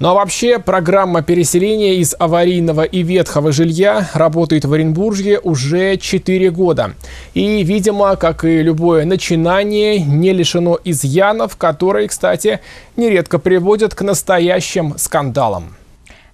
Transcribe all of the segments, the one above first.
Ну а вообще, программа переселения из аварийного и ветхого жилья работает в Оренбурге уже 4 года. И, видимо, как и любое начинание, не лишено изъянов, которые, кстати, нередко приводят к настоящим скандалам.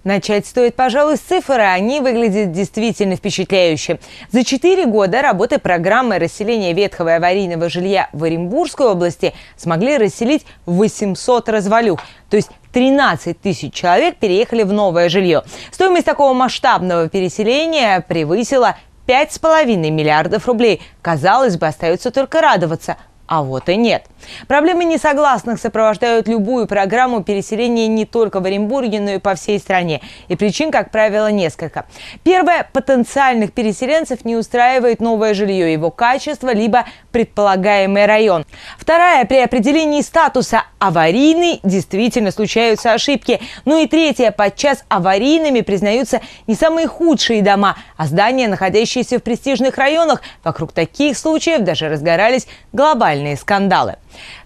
Начать стоит, пожалуй, с цифры. Они выглядят действительно впечатляюще. За 4 года работы программы расселения ветхого и аварийного жилья в Оренбургской области смогли расселить 800 развалюх, то есть 13 тысяч человек переехали в новое жилье. Стоимость такого масштабного переселения превысила 5,5 миллиардов рублей. Казалось бы, остается только радоваться – а вот и нет. Проблемы несогласных сопровождают любую программу переселения не только в Оренбурге, но и по всей стране. И причин, как правило, несколько. Первое – потенциальных переселенцев не устраивает новое жилье, его качество, либо предполагаемый район. Второе – при определении статуса аварийный действительно случаются ошибки. Ну и третье – подчас аварийными признаются не самые худшие дома, а здания, находящиеся в престижных районах. Вокруг таких случаев даже разгорались глобальные социальные скандалы.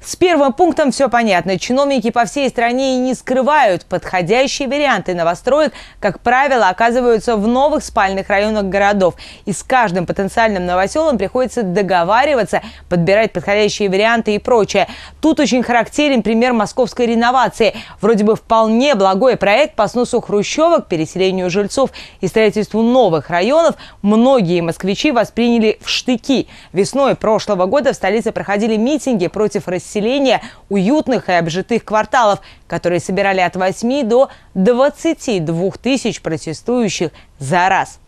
С первым пунктом все понятно. Чиновники по всей стране и не скрывают. Подходящие варианты новостроек, как правило, оказываются в новых спальных районах городов. И с каждым потенциальным новоселом приходится договариваться, подбирать подходящие варианты и прочее. Тут очень характерен пример московской реновации. Вроде бы вполне благой проект по сносу хрущевок, переселению жильцов и строительству новых районов многие москвичи восприняли в штыки. Весной прошлого года в столице проходил проходили митинги против расселения уютных и обжитых кварталов, которые собирали от 8 до 22 тысяч протестующих за раз.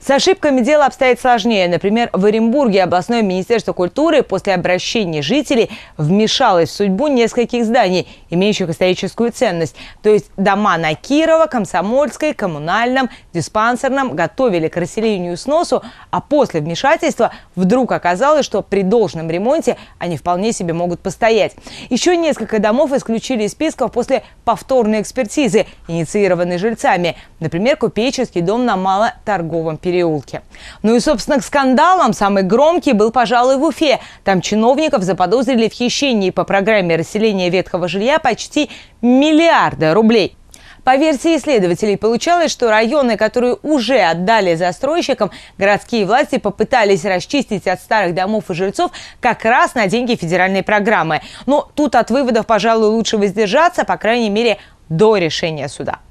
С ошибками дело обстоит сложнее. Например, в Оренбурге областное министерство культуры после обращения жителей вмешалось в судьбу нескольких зданий, имеющих историческую ценность. То есть дома на Кирова, Комсомольской, Коммунальном, Диспансерном готовили к расселению и сносу, а после вмешательства вдруг оказалось, что при должном ремонте они вполне себе могут постоять. Еще несколько домов исключили из списков после повторной экспертизы, инициированной жильцами. Например, купеческий дом на Малоторговой Салтыковом переулке. Ну и, собственно, к скандалам самый громкий был, пожалуй, в Уфе. Там чиновников заподозрили в хищении по программе расселения ветхого жилья почти миллиарда рублей. По версии исследователей, получалось, что районы, которые уже отдали застройщикам, городские власти попытались расчистить от старых домов и жильцов как раз на деньги федеральной программы. Но тут от выводов, пожалуй, лучше воздержаться, по крайней мере, до решения суда.